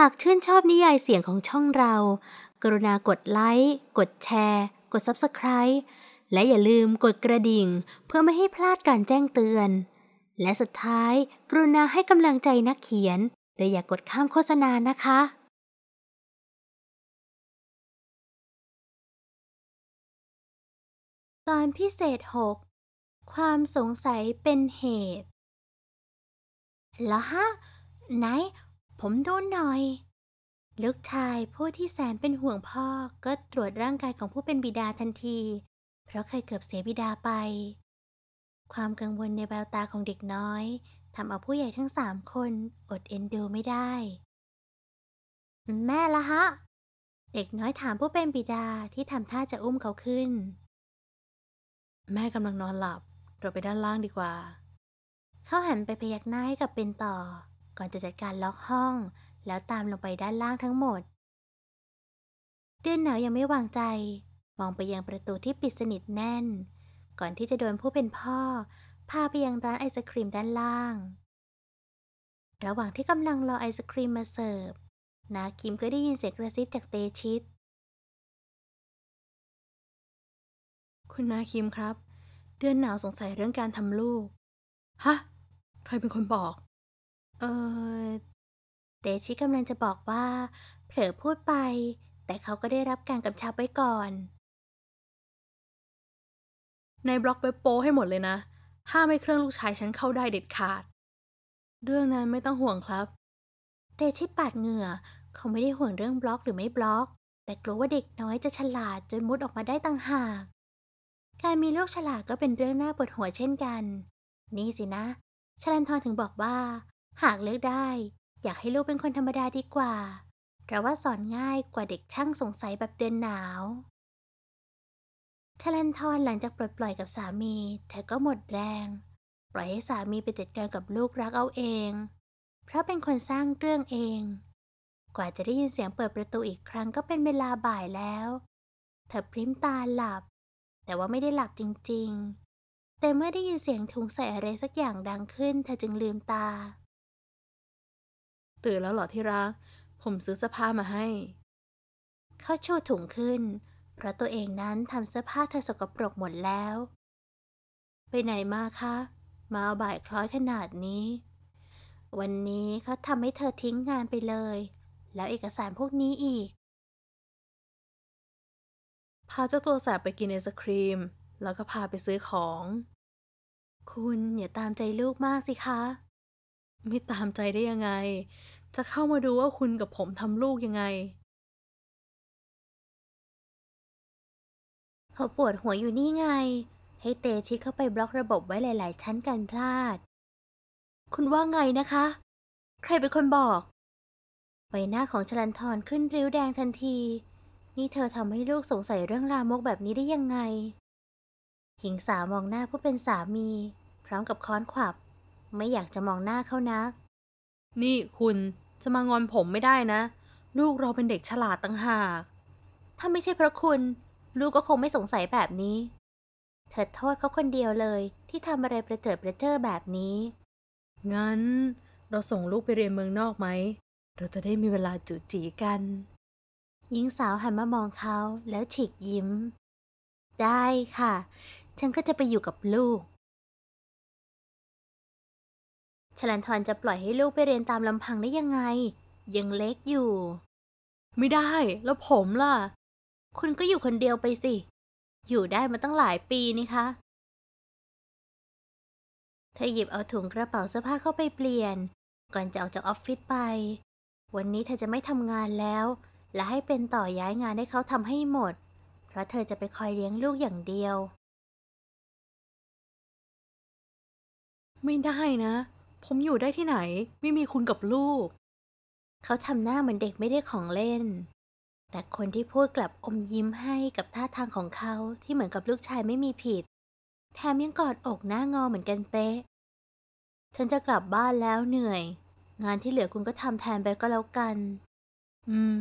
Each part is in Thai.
หากชื่นชอบนิยายเสียงของช่องเรา กรุณากดไลค์ กดแชร์ กด Subscribe และอย่าลืมกดกระดิ่ง เพื่อไม่ให้พลาดการแจ้งเตือน และสุดท้ายกรุณาให้กำลังใจนักเขียนโดยอย่ากกดข้ามโฆษณานะคะ ตอนพิเศษ 6 ความสงสัยเป็นเหตุเหรอฮะไหนผมโดนหน่อยลูกชายผู้ที่แสนเป็นห่วงพ่อก็ตรวจร่างกายของผู้เป็นบิดาทันที เพราะเคยเกือบเสียบิดาไป ความกังวลในแววตาของเด็กน้อยทำเอาผู้ใหญ่ทั้งสามคน อดเอ็นดูไม่ได้ แม่ละฮะ เด็กน้อยถามผู้เป็นบิดาที่ทำท่าจะอุ้มเขาขึ้น แม่กำลังนอนหลับเราไปด้านล่างดีกว่า เขาหันไปพยักหน้าให้กับเป็นต่อก่อนจะจัดการล็อกห้องแล้วตามลงไปด้านล่างทั้งหมด เดือนหนาวยังไม่วางใจ มองไปยังประตูที่ปิดสนิทแน่น ก่อนที่จะโดนผู้เป็นพ่อพาไปยังร้านไอศครีมด้านล่าง ระหว่างที่กำลังรอไอศครีมมาเสิร์ฟ นาคิมก็ได้ยินเสียงกระซิบจากเตชิตคุณนาคิมครับ เดือนหนาวสงสัยเรื่องการทำลูก ฮะ ใครเป็นคนบอกเออเตชิกำลังจะบอกว่า เผลอพูดไป แต่เขาก็ได้รับการกำชับไว้ก่อน ในบล็อกเว็บโปให้หมดเลยนะ ห้ามให้เครื่องลูกชายฉันเข้าได้เด็ดขาด เรื่องนั้นไม่ต้องห่วงครับ เตชิปาดเหงื่อเขาไม่ได้ห่วงเรื่องบล็อกหรือไม่บล็อก แต่กลัวว่าเด็กน้อยจะฉลาด จนมุดออกมาได้ต่างหาก การมีลูกฉลาดก็เป็นเรื่องน่าปวดหัวเช่นกัน นี่สินะชลันทรถึงบอกว่าหากเลือกได้ อยากให้ลูกเป็นคนธรรมดาดีกว่า เพราะว่าสอนง่ายกว่าเด็กช่างสงสัยแบบเดือนหนาวทลันทอนหลังจากปลดปล่อยกับสามีเธอก็หมดแรง ปล่อยให้สามีไปจัดการกับลูกรักเอาเอง เพราะเป็นคนสร้างเรื่องเอง กว่าจะได้ยินเสียงเปิดประตูอีกครั้งก็เป็นเวลาบ่ายแล้ว เธอพริ้มตาหลับ แต่ว่าไม่ได้หลับจริงๆ แต่เมื่อได้ยินเสียงถุงใส่อะไรสักอย่างดังขึ้น เธอจึงลืมตาตื่นแล้วหรอที่รัก ผมซื้อเสื้อผ้ามาให้ เขาชูถุงขึ้น เพราะตัวเองนั้นทำเสื้อผ้าเธอสกปรกหมดแล้ว ไปไหนมาคะ มาเอาบ่ายคล้อยขนาดนี้ วันนี้เขาทำให้เธอทิ้งงานไปเลย แล้วเอกสารพวกนี้อีก พาเจ้าตัวแสบไปกินไอศครีม แล้วก็พาไปซื้อของ คุณอย่าตามใจลูกมากสิคะไม่ตามใจได้ยังไง จะเข้ามาดูว่าคุณกับผมทำลูกยังไง เขาปวดหัวอยู่นี่ไง ให้เตชิดเข้าไปบล็อกระบบไว้หลาย ๆ ชั้นกันพลาด คุณว่าไงนะคะ ใครเป็นคนบอก ใบหน้าของชลันทรขึ้นริ้วแดงทันที นี่เธอทำให้ลูกสงสัยเรื่องรามกแบบนี้ได้ยังไง หญิงสาวมองหน้าผู้เป็นสามี พร้อมกับค้อนขวาบไม่อยากจะมองหน้าเขานักนี่คุณจะมางอนผมไม่ได้นะ ลูกเราเป็นเด็กฉลาดตั้งหากถ้าไม่ใช่เพราะคุณ ลูกก็คงไม่สงสัยแบบนี้ เถิดโทษเขาคนเดียวเลยที่ทำอะไรประเจิดประเจ้อแบบนี้ งั้นเราส่งลูกไปเรียนเมืองนอกไหมเราจะได้มีเวลาจุจีกัน หญิงสาวหันมามองเขาแล้วฉีกยิ้ม ได้ค่ะ ฉันก็จะไปอยู่กับลูกชลันทรจะปล่อยให้ลูกไปเรียนตามลำพังได้ยังไง ยังเล็กอยู่ ไม่ได้แล้วผมล่ะ คุณก็อยู่คนเดียวไปสิ อยู่ได้มาตั้งหลายปีนี่คะเธอหยิบเอาถุงกระเป๋าเสื้อผ้าเข้าไปเปลี่ยน ก่อนจะออกจากออฟฟิศไป วันนี้เธอจะไม่ทำงานแล้ว และให้เป็นต่อย้ายงานให้เขาทำให้หมด เพราะเธอจะไปคอยเลี้ยงลูกอย่างเดียวไม่ได้นะผมอยู่ได้ที่ไหน ไม่มีคุณกับลูก เขาทำหน้าเหมือนเด็กไม่ได้ของเล่น แต่คนที่พูดกลับอมยิ้มให้กับท่าทางของเขาที่เหมือนกับลูกชายไม่มีผิด แถมยังกอดอกหน้างอเหมือนกันเป๊ะ ฉันจะกลับบ้านแล้วเหนื่อย งานที่เหลือคุณก็ทำแทนไปก็แล้วกัน อืม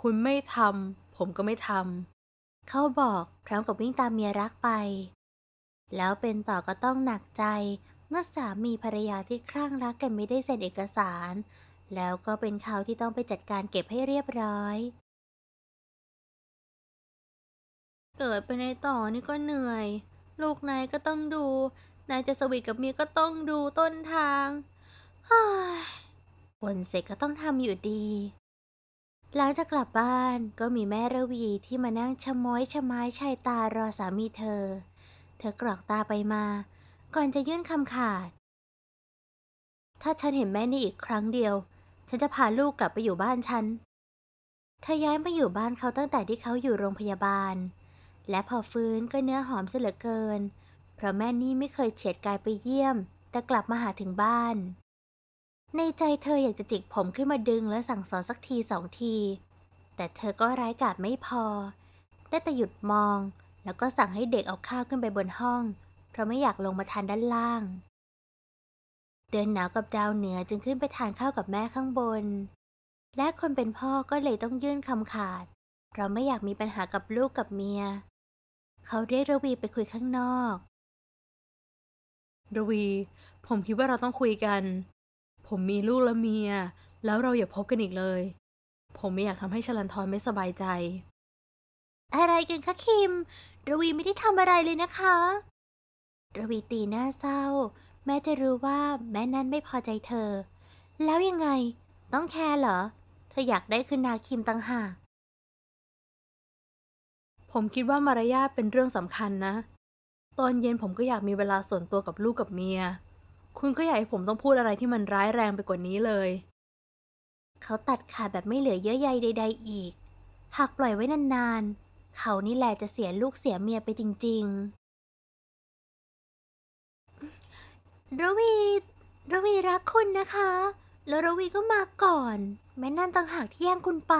คุณไม่ทำผมก็ไม่ทำ เขาบอก พร้อมกับวิ่งตามเมียรักไป แล้วเป็นต่อก็ต้องหนักใจเมื่อสามีภรรยาที่คลั่งรักกันไม่ได้เซ็นเอกสาร แล้วก็เป็นเขาที่ต้องไปจัดการเก็บให้เรียบร้อย เกิดไปในต่อนี่ก็เหนื่อย ลูกนายก็ต้องดู นายจะสวีทกับเมียก็ต้องดูต้นทางวนเสร็จก็ต้องทำอยู่ดี หลังจากกลับบ้านก็มีแม่ระวีที่มานั่งชะม้อยชะไม้ชายตารอสามีเธอ เธอกรอกตาไปมาก่อนจะยื่นคำขาด ถ้าฉันเห็นแม่นี่อีกครั้งเดียว ฉันจะพาลูกกลับไปอยู่บ้านฉันเธอย้ายมาอยู่บ้านเขาตั้งแต่ที่เขาอยู่โรงพยาบาล และพอฟื้นก็เนื้อหอมเสียเหลือเกิน เพราะแม่นี่ไม่เคยเฉียดกายไปเยี่ยม แต่กลับมาหาถึงบ้าน ในใจเธออยากจะจิกผมขึ้นมาดึงและสั่งสอนสักทีสองที แต่เธอก็ร้ายกาจไม่พอ ได้แต่หยุดมอง แล้วก็สั่งให้เด็กเอาข้าวขึ้นไปบนห้องราะไม่อยากลงมาทานด้านล่าง เดือนหนาวกับดาวเหนือจึงขึ้นไปทานข้าวกับแม่ข้างบน และคนเป็นพ่อก็เลยต้องยื่นคำขาด เราไม่อยากมีปัญหากับลูกกับเมีย เขาเรียกระวีไปคุยข้างนอกระวี ผมคิดว่าเราต้องคุยกัน ผมมีลูกและเมีย แล้วเราอย่าพบกันอีกเลย ผมไม่อยากทำให้ชลันทนไม่สบายใจ อะไรกันคะคิมระวีไม่ได้ทำอะไรเลยนะคะระวีตีหน้าเศร้า แม้จะรู้ว่าแม่นั้นไม่พอใจเธอ แล้วยังไงต้องแคร์เหรอเธออยากได้คืนนาคิมตังหากผมคิดว่ามารยาทเป็นเรื่องสำคัญนะ ตอนเย็นผมก็อยากมีเวลาส่วนตัวกับลูกกับเมีย คุณก็อยากให้ผมต้องพูดอะไรที่มันร้ายแรงไปกว่านี้เลย เขาตัดขาดแบบไม่เหลือเยอะใยใดๆอีก หากปล่อยไว้นานๆเขานี่แหละจะเสียลูกเสียเมียไปจริง ๆรวีรวีรักคุณนะคะ แล้วรวีก็มาก่อนแม่นั่นต่างหากที่แย่งคุณไป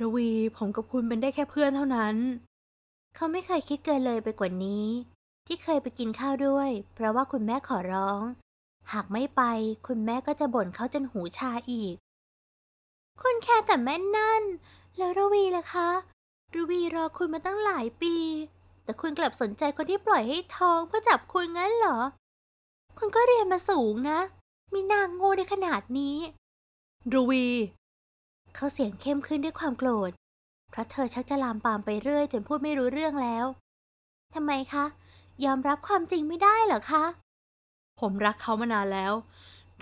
รวีผมกับคุณเป็นได้แค่เพื่อนเท่านั้น เขาไม่เคยคิดเกินเลยไปกว่านี้ ที่เคยไปกินข้าวด้วย เพราะว่าคุณแม่ขอร้อง หากไม่ไปคุณแม่ก็จะบ่นเขาจนหูชาอีก คุณแค่แต่แม่นั่นแล้วรวีล่ะคะรวีรอคุณมาตั้งหลายปี แต่คุณกลับสนใจคนที่ปล่อยให้ท้องเพื่อจับคุณงั้นเหรอคุณก็เรียนมาสูงนะ มีนางโง่ได้ขนาดนี้ รูวี เขาเสียงเข้มขึ้นด้วยความโกรธ เพราะเธอชักจะลามปามไปเรื่อยจนพูดไม่รู้เรื่องแล้วทำไมคะ ยอมรับความจริงไม่ได้เหรอคะ ผมรักเขามานานแล้ว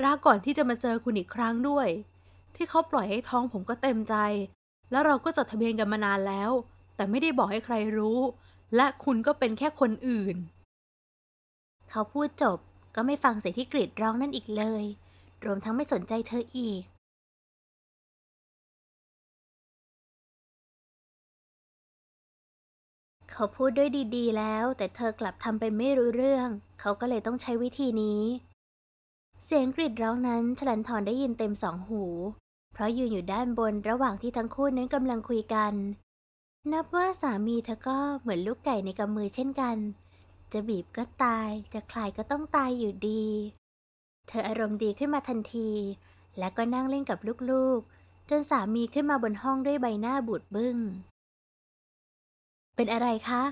รักก่อนที่จะมาเจอคุณอีกครั้งด้วย ที่เขาปล่อยให้ท้องผมก็เต็มใจ แล้วเราก็จดทะเบียนกันมานานแล้ว แต่ไม่ได้บอกให้ใครรู้ และคุณก็เป็นแค่คนอื่น เขาพูดจบก็ไม่ฟังเสียงที่กรีดร้องนั่นอีกเลย รวมทั้งไม่สนใจเธออีก เขาพูดด้วยดี ๆ แล้ว แต่เธอกลับทำเป็นไม่รู้เรื่อง เขาก็เลยต้องใช้วิธีนี้ เสียงกรีดร้องนั้นฉลันทรได้ยินเต็มสองหู เพราะยืนอยู่ด้านบนระหว่างที่ทั้งคู่นั้นกำลังคุยกัน นับว่าสามีเธอก็เหมือนลูกไก่ในกำมือเช่นกันจะบีบก็ตาย จะคลายก็ต้องตายอยู่ดี เธออารมณ์ดีขึ้นมาทันที และก็นั่งเล่นกับลูกๆ จนสามีขึ้นมาบนห้องด้วยใบหน้าบูดบึง้ง เป็นอะไรคะ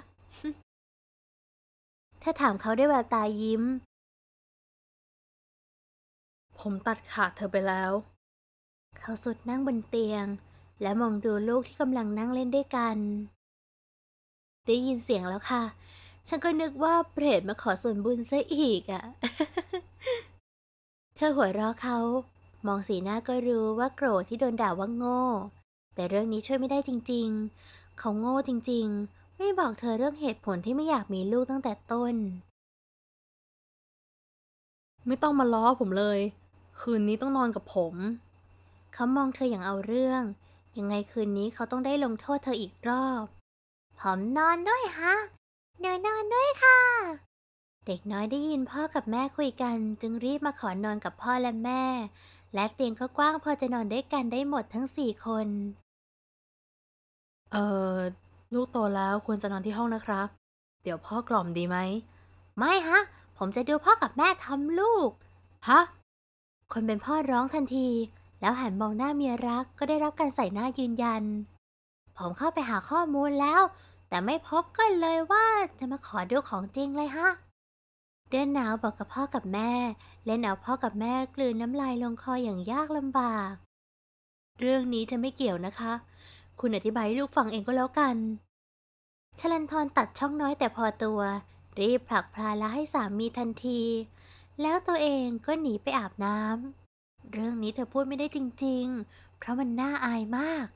ถ้าถามเขาด้วยแววตายิ้ม ผมตัดขาดเธอไปแล้ว เขาสุดนั่งบนเตียง และมองดูลูกที่กำลังนั่งเล่นด้วยกัน ได้ยินเสียงแล้วค่ะฉันก็นึกว่าเปรตมาขอส่วนบุญซะอีกอะ่ะ เธอหัวเราะเขา มองสีหน้าก็รู้ว่าโกรธที่โดนด่าว่าโง่ แต่เรื่องนี้ช่วยไม่ได้จริงๆ เขาโง่จริงๆ ไม่บอกเธอเรื่องเหตุผลที่ไม่อยากมีลูกตั้งแต่ต้น ไม่ต้องมาล้อผมเลย คืนนี้ต้องนอนกับผม เขามองเธออย่างเอาเรื่อง ยังไงคืนนี้เขาต้องได้ลงโทษเธออีกรอบผมนอนด้วยฮะหนูนอนด้วยค่ะ เด็กน้อยได้ยินพ่อกับแม่คุยกัน จึงรีบมาขอนอนกับพ่อและแม่ และเตียงก็กว้างพอจะนอนด้วยกันได้หมดทั้งสี่คน เออลูกโตแล้วควรจะนอนที่ห้องนะครับ เดี๋ยวพ่อกล่อมดีไหม ไม่ฮะ ผมจะดูพ่อกับแม่ทำลูก ฮะ คนเป็นพ่อร้องทันที แล้วหันมองหน้าเมียรักก็ได้รับการใส่หน้ายืนยัน ผมเข้าไปหาข้อมูลแล้วแต่ไม่พบกันเลยว่า จะมาขอดูของจริงเลยฮะ เดือนหนาวบอกกับพ่อกับแม่เล่นเอาพ่อกับแม่กลืนน้ำลายลงคออย่างยากลำบาก เรื่องนี้จะไม่เกี่ยวนะคะ คุณอธิบายให้ลูกฟังเองก็แล้วกันชลันทรตัดช่องน้อยแต่พอตัว รีบผลักพลาละให้สามีทันที แล้วตัวเองก็หนีไปอาบน้ำ เรื่องนี้เธอพูดไม่ได้จริงๆ เพราะมันน่าอายมาก